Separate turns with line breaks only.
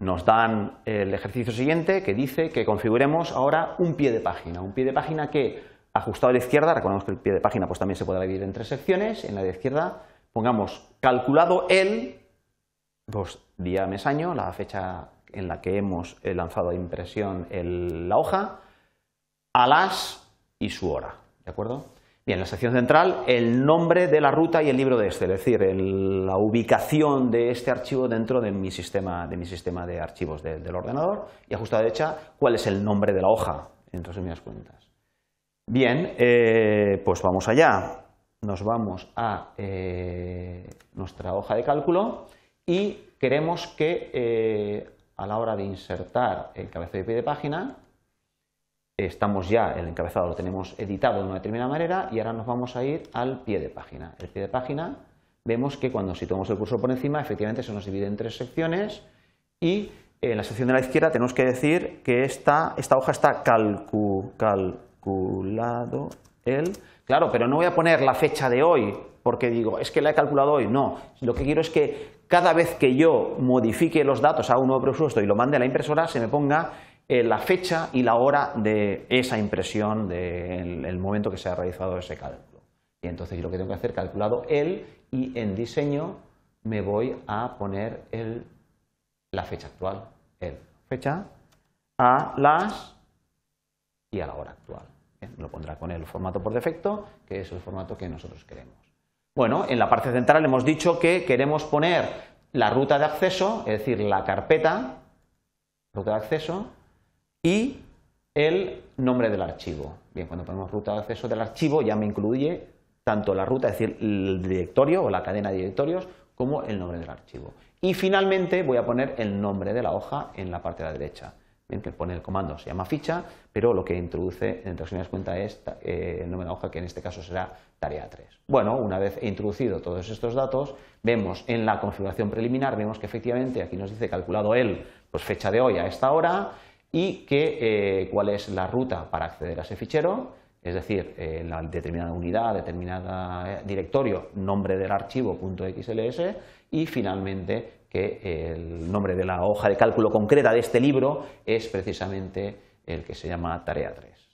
nos dan el ejercicio siguiente que dice que configuremos ahora un pie de página, un pie de página que ajustado a la izquierda, recordemos que el pie de página pues también se puede dividir en tres secciones, en la de izquierda pongamos calculado el día, mes, año, la fecha en la que hemos lanzado a impresión la hoja, a las y su hora, ¿de acuerdo? Bien, la sección central, el nombre de la ruta y el libro de este, es decir, la ubicación de este archivo dentro de mi sistema de, mi sistema de archivos del ordenador y a justa derecha, cuál es el nombre de la hoja, en resumidas cuentas. Bien, eh, pues vamos allá. Nos vamos a eh, nuestra hoja de cálculo y queremos que eh, a la hora de insertar el cabezo de pie de página, estamos ya, el encabezado lo tenemos editado de una determinada manera y ahora nos vamos a ir al pie de página. El pie de página vemos que cuando situamos el cursor por encima, efectivamente se nos divide en tres secciones y eh, en la sección de la izquierda tenemos que decir que esta, esta hoja está calculado el. Claro, pero no voy a poner la fecha de hoy porque digo, es que la he calculado hoy. No, lo que quiero es que cada vez que yo modifique los datos, a un nuevo presupuesto y lo mande a la impresora, se me ponga eh, la fecha y la hora de esa impresión del momento que se ha realizado ese cálculo. Y entonces yo lo que tengo que hacer, es, calculado el y en diseño me voy a poner la fecha actual, el fecha a las y a la hora actual. lo pondrá con el formato por defecto, que es el formato que nosotros queremos. Bueno, en la parte central hemos dicho que queremos poner la ruta de acceso, es decir, la carpeta, ruta de acceso, y el nombre del archivo. Bien, cuando ponemos ruta de acceso del archivo ya me incluye tanto la ruta, es decir, el directorio o la cadena de directorios, como el nombre del archivo. Y finalmente voy a poner el nombre de la hoja en la parte de la derecha. Bien, que pone el comando, se llama ficha, pero lo que introduce en das cuenta es eh, el nombre de la hoja, que en este caso será tarea 3. Bueno, una vez he introducido todos estos datos, vemos en la configuración preliminar, vemos que efectivamente aquí nos dice calculado el, pues fecha de hoy a esta hora, y eh, cuál es la ruta para acceder a ese fichero, es decir, eh, la determinada unidad, determinada eh, directorio, nombre del archivo .xls y finalmente que el nombre de la hoja de cálculo concreta de este libro es precisamente el que se llama tarea 3.